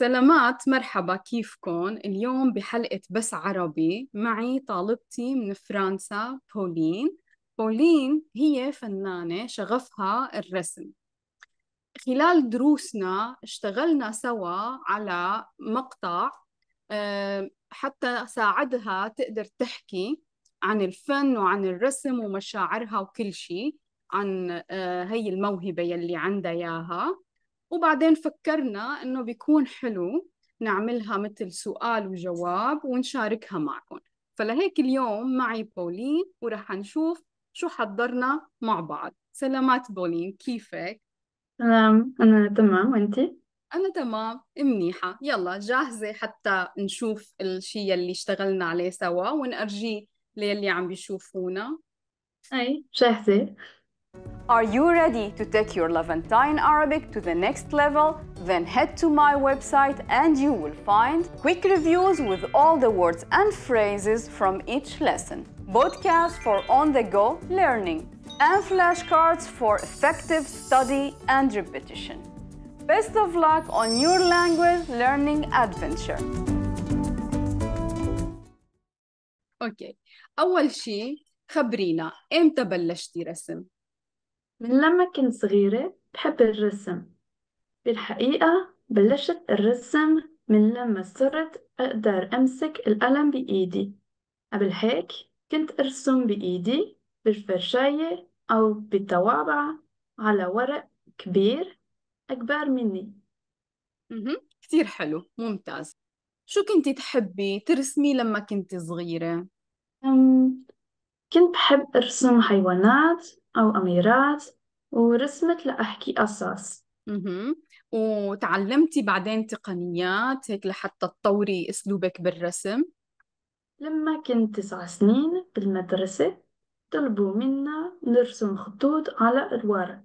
سلامات مرحبا كيفكم اليوم بحلقة بس عربي معي طالبتي من فرنسا بولين بولين هي فنانة شغفها الرسم خلال دروسنا اشتغلنا سوا على مقطع آه، حتى ساعدها تقدر تحكي عن الفن وعن الرسم ومشاعرها وكل شيء عن آه، هي الموهبة يلي عندها إياها وبعدين فكرنا انه بيكون حلو نعملها مثل سؤال وجواب ونشاركها معكم فلهيك اليوم معي بولين ورح نشوف شو حضرنا مع بعض سلامات بولين كيفك؟ سلام أنا تمام وأنت؟ أنا تمام منيحة يلا جاهزة حتى نشوف الشيء اللي اشتغلنا عليه سوا ونأرجيه للي عم بيشوفونا أي جاهزة Are you ready to take your Levantine Arabic to the next level? Then head to my website and you will find quick reviews with all the words and phrases from each lesson, podcasts for on-the-go learning, and flashcards for effective study and repetition. Best of luck on your language learning adventure. Okay, أول شيء خبرينا إمتى بلشتي رسم؟ من لما كنت صغيرة بحب الرسم بالحقيقة بلشت الرسم من لما صرت أقدر أمسك القلم بإيدي قبل هيك كنت أرسم بإيدي بالفرشاية أو بالطوابع على ورق كبير أكبر مني اها كتير حلو ممتاز شو كنتي تحبي ترسمي لما كنتي صغيرة؟ كنت بحب أرسم حيوانات أو أميرات ورسمت لأحكي قصص اها وتعلمتي بعدين تقنيات هيك لحتى تطوري اسلوبك بالرسم لما كنت تسع سنين بالمدرسة طلبوا منا نرسم خطوط على الورق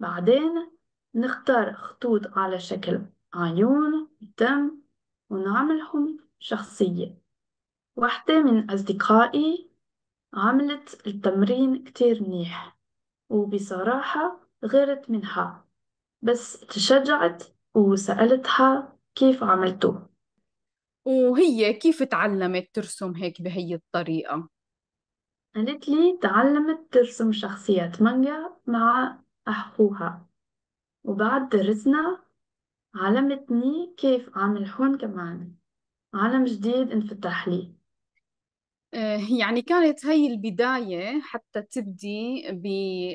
بعدين نختار خطوط على شكل عيون دم ونعملهم شخصية واحدة من أصدقائي عملت التمرين كتير منيح وبصراحة غيرت منها بس تشجعت وسألتها كيف عملته وهي كيف تعلمت ترسم هيك بهي الطريقة؟ قالت لي تعلمت ترسم شخصيات مانجا مع أخوها وبعد درسنا علمتني كيف أعمل هون كمان عالم جديد انفتح لي آه، يعني كانت هاي البداية حتى تبدي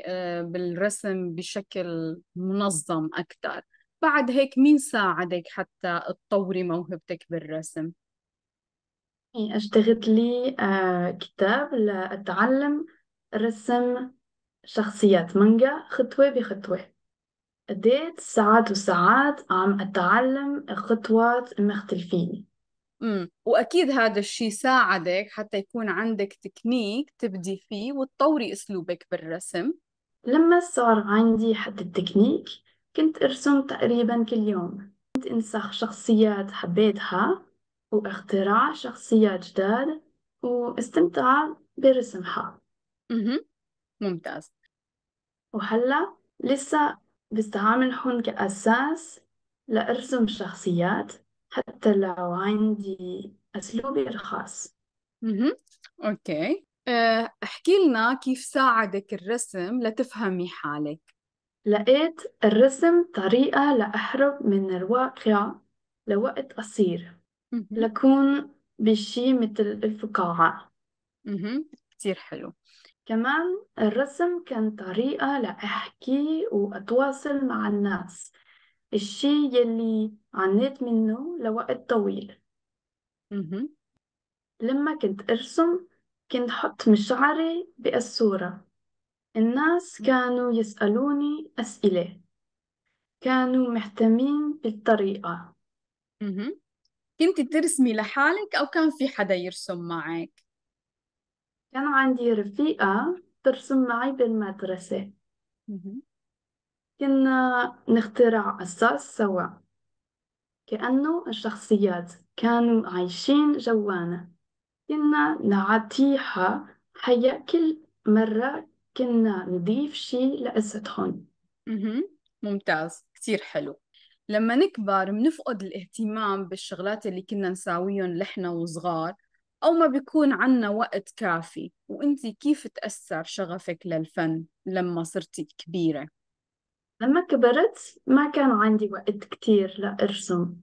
آه، بالرسم بشكل منظم أكثر بعد هيك مين ساعدك حتى تطوري موهبتك بالرسم؟ اشتغلت لي آه، كتاب لأتعلم رسم شخصيات مانجا خطوة بخطوة قضيت ساعات وساعات عم أتعلم خطوات مختلفين امم واكيد هذا الشيء ساعدك حتى يكون عندك تكنيك تبدي فيه وتطوري اسلوبك بالرسم لما صار عندي حد التكنيك كنت ارسم تقريبا كل يوم كنت انسخ شخصيات حبيتها واختراع شخصيات جداد واستمتع برسمها اها ممتاز وهلا لسه بستعملهم كأساس لأرسم شخصيات حتى لو عندي أسلوبي الخاص مهم. أوكي آه، احكي لنا كيف ساعدك الرسم لتفهمي حالك لقيت الرسم طريقة لأهرب من الواقع لوقت قصير لكون بشي مثل الفقاعة اها كتير حلو كمان الرسم كان طريقة لأحكي وأتواصل مع الناس الشيء يلي عانيت منه لوقت طويل لما كنت أرسم كنت حط مشعري بالصورة الناس كانوا يسألوني أسئلة كانوا مهتمين بالطريقة كنت ترسمي لحالك أو كان في حدا يرسم معك؟ كان عندي رفيقة ترسم معي بالمدرسة كنا نخترع أساس سوا كأنه الشخصيات كانوا عايشين جوانا كنا نعطيها حياة كل مرة كنا نضيف شي لقصتهم ممتاز كتير حلو لما نكبر منفقد الاهتمام بالشغلات اللي كنا نساويهم لحنا وصغار أو ما بيكون عنا وقت كافي وإنتي كيف تأثر شغفك للفن لما صرتي كبيرة؟ لما كبرت ما كان عندي وقت كتير لأرسم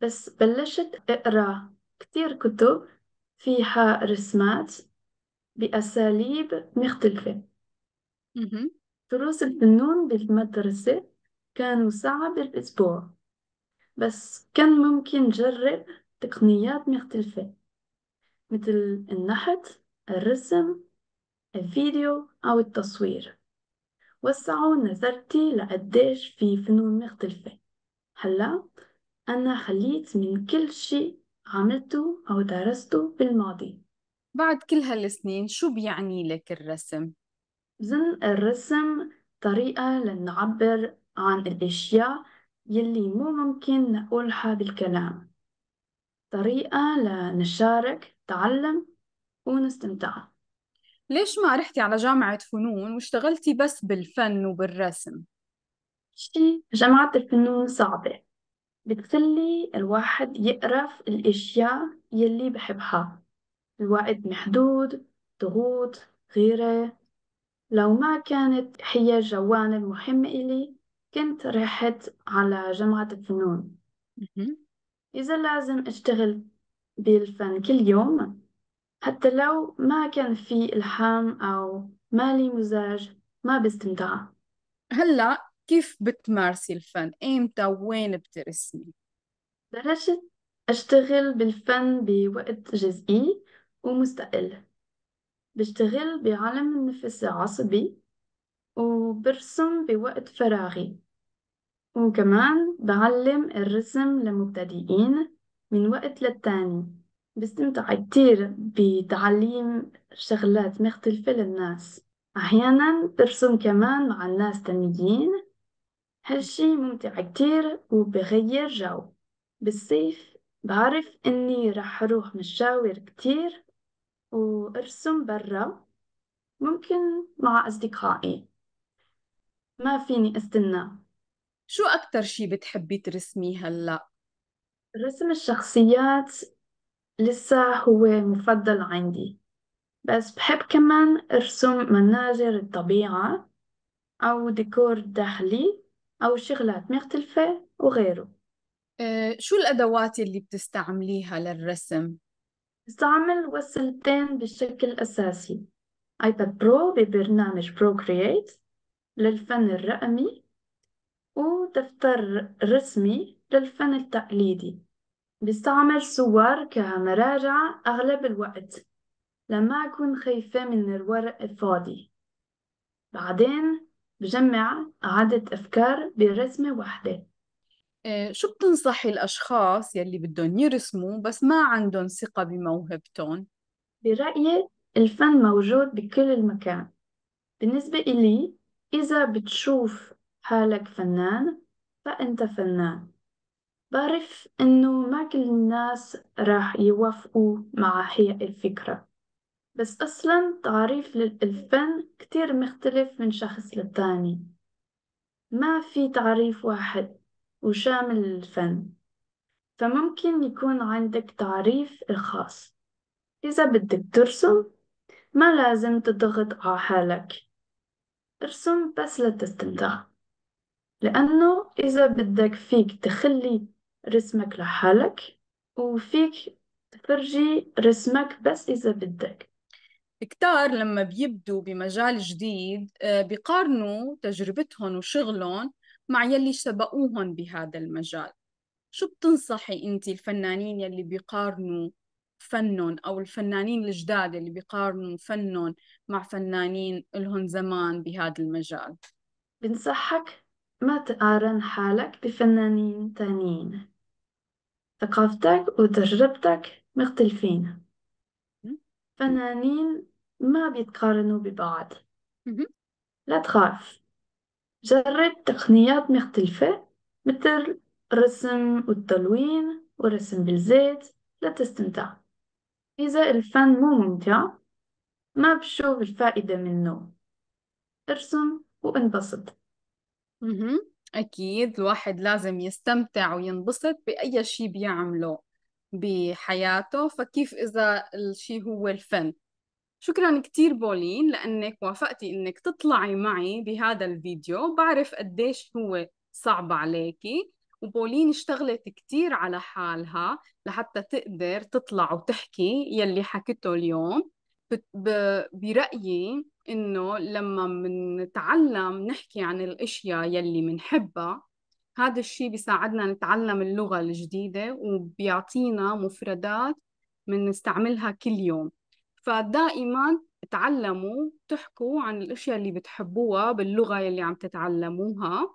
بس بلشت أقرأ كتير كتب فيها رسمات بأساليب مختلفة دروس الفنون بالمدرسة كانوا ساعة بالأسبوع بس كان ممكن جرب تقنيات مختلفة مثل النحت الرسم الفيديو أو التصوير وسعوا نظرتي لقديش في فنون مختلفة هلا أنا خليت من كل شي عملته أو درسته بالماضي بعد كل هالسنين شو بيعني لك الرسم؟ بظن الرسم طريقة لنعبر عن الأشياء يلي مو ممكن نقولها بالكلام طريقة لنشارك تعلم ونستمتع ليش ما رحتي على جامعة فنون واشتغلتي بس بالفن وبالرسم؟ شي جامعة الفنون صعبة بتخلي الواحد يقرف الأشياء يلي بحبها الوقت محدود ضغوط غيرة لو ما كانت هي الجوانب المهمة إلي كنت رحت على جامعة الفنون إذا لازم أشتغل بالفن كل يوم حتى لو ما كان في إلحام أو مالي مزاج ما بستمتع هلأ كيف بتمارسي الفن؟ إمتى وين بترسمي؟ درجة أشتغل بالفن بوقت جزئي ومستقل بشتغل بعلم النفس العصبي وبرسم بوقت فراغي وكمان بعلم الرسم لمبتدئين من وقت للتاني بستمتع كتير بتعليم شغلات مختلفة للناس أحيانا برسم كمان مع الناس تانيين هالشي ممتع كتير وبغير جو بالصيف بعرف إني رح أروح مشاور كتير وأرسم برا ممكن مع أصدقائي ما فيني أستنى شو أكتر شي بتحبي ترسميه هلأ؟ رسم الشخصيات لسه هو مفضل عندي بس بحب كمان أرسم مناظر الطبيعة أو ديكور داخلي أو شغلات مختلفة وغيره آه، شو الأدوات اللي بتستعمليها للرسم؟ استعمل وسيلتين بشكل أساسي ايباد برو ببرنامج برو كرييت للفن الرقمي ودفتر رسمي للفن التقليدي بستعمل صور كمراجعة أغلب الوقت لما أكون خايفة من الورق الفاضي بعدين بجمع عدة أفكار برسمة واحدة آه، شو بتنصحي الأشخاص يلي بدهم يرسموا بس ما عندهم ثقة بموهبتهم؟ برأيي الفن موجود بكل المكان بالنسبة إلي إذا بتشوف حالك فنان فأنت فنان بعرف إنه ما كل الناس راح يوافقوا مع هي الفكرة بس أصلا تعريف للفن الفن كتير مختلف من شخص للتاني ما في تعريف واحد وشامل للفن فممكن يكون عندك تعريف الخاص إذا بدك ترسم ما لازم تضغط على حالك ارسم بس لتستمتع لأنه إذا بدك فيك تخلي رسمك لحالك وفيك تفرجي رسمك بس إذا بدك كتار لما بيبدوا بمجال جديد آه، بيقارنوا تجربتهم وشغلهم مع يلي سبقوهم بهذا المجال شو بتنصحي انت الفنانين يلي بيقارنوا فنهم او الفنانين الجداد اللي بيقارنوا فنهم مع فنانين لهم زمان بهذا المجال بنصحك ما تقارن حالك بفنانين تانيين ثقافتك وتجربتك مختلفين فنانين ما بيتقارنوا ببعض لا تخاف جرب تقنيات مختلفة مثل الرسم والتلوين والرسم بالزيت لتستمتع إذا الفن مو ممتع ما بشوف الفائدة منه ارسم وانبسط مهم. أكيد الواحد لازم يستمتع وينبسط بأي شيء بيعمله بحياته فكيف إذا الشيء هو الفن شكرا كتير بولين لأنك وافقتي إنك تطلعي معي بهذا الفيديو بعرف قديش هو صعب عليكي وبولين اشتغلت كتير على حالها لحتى تقدر تطلع وتحكي يلي حكته اليوم برأيي إنه لما منتعلم نحكي عن الأشياء يلي منحبها هذا الشيء بيساعدنا نتعلم اللغة الجديدة وبيعطينا مفردات بنستعملها كل يوم فدائما تعلموا تحكوا عن الأشياء اللي بتحبوها باللغة اللي عم تتعلموها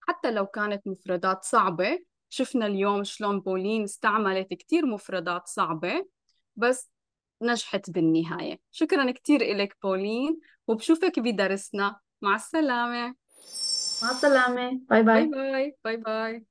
حتى لو كانت مفردات صعبة شفنا اليوم شلون بولين استعملت كتير مفردات صعبة بس نجحت بالنهاية شكرا كثير إلك بولين وبشوفك بدرسنا مع السلامة مع السلامة باي باي باي باي باي, باي.